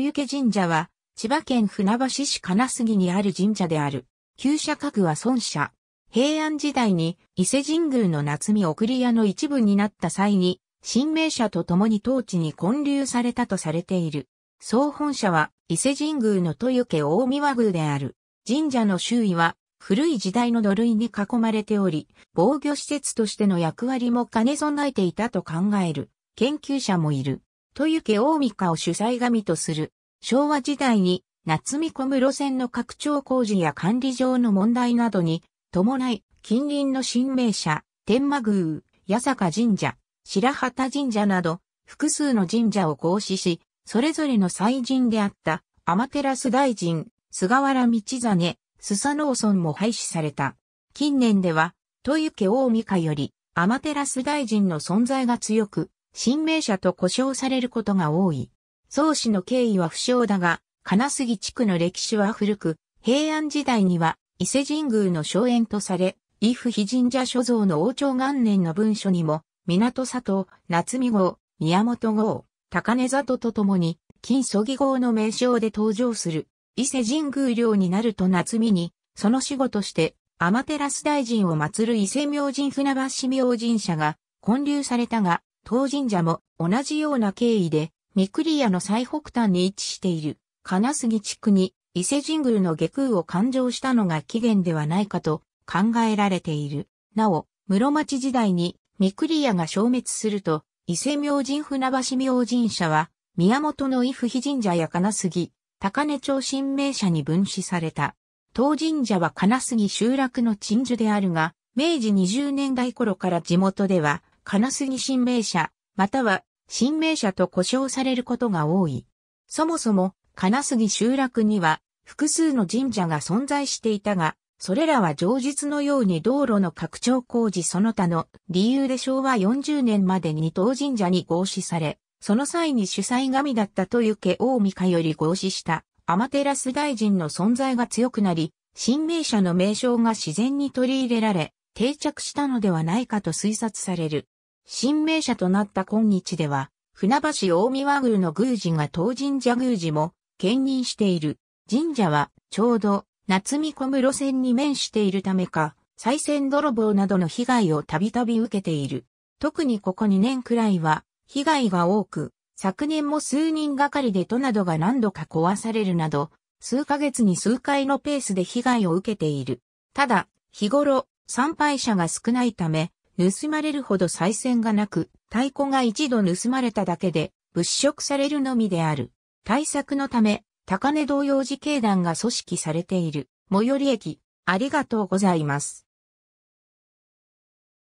豊家神社は、千葉県船橋市金杉にある神社である。旧社格は孫社。平安時代に伊勢神宮の夏見送り屋の一部になった際に、新名社と共に当地に建立されたとされている。総本社は伊勢神宮の豊家大宮宮である。神社の周囲は古い時代の土塁に囲まれており、防御施設としての役割も兼ね備えていたと考える研究者もいる。豊ゆけ大三を主催神とする。昭和時代に夏見込む路線の拡張工事や管理上の問題などに伴い近隣の新名社、天満宮、八坂神社、白旗神社など複数の神社を合祀し、それぞれの祭神であった天照大臣、菅原道真、スサノー村も廃止された。近年では、豊家大三より天照大臣の存在が強く、新名者と呼称されることが多い。宗氏の経緯は不詳だが、金杉地区の歴史は古く、平安時代には伊勢神宮の荘園とされ、伊夫比神社所蔵の王朝元年の文書にも、港里、夏見号、宮本号、高根里とともに、金曽義号の名称で登場する、伊勢神宮領になると夏見に、その死後として、天照大臣を祀る伊勢明神船橋明神社が建立されたが、当神社も同じような経緯で、三栗屋の最北端に位置している金杉地区に伊勢神宮の下空を勘定したのが起源ではないかと考えられている。なお、室町時代に三栗屋が消滅すると、伊勢明神船橋明神社は、宮本の伊布比神社や金杉、高根町神明社に分祀された。当神社は金杉集落の鎮守であるが、明治20年代頃から地元では、金杉神明社、または神明社と呼称されることが多い。そもそも金杉集落には複数の神社が存在していたが、それらは常日のように道路の拡張工事その他の理由で昭和40年までに当神社に合祀され、その際に主催神だったという家大三家より合祀したアマテラス大臣の存在が強くなり、神明社の名称が自然に取り入れられ、定着したのではないかと推察される。新名社となった今日では、船橋大見和宮の宮司が当神社宮司も兼任している。神社は、ちょうど、夏見込む路線に面しているためか、再選泥棒などの被害をたびたび受けている。特にここ2年くらいは、被害が多く、昨年も数人がかりで都などが何度か壊されるなど、数ヶ月に数回のペースで被害を受けている。ただ、日頃、参拝者が少ないため、盗まれるほど再戦がなく、太鼓が一度盗まれただけで、物色されるのみである。対策のため、高根同様時系団が組織されている。最寄り駅、ありがとうございます。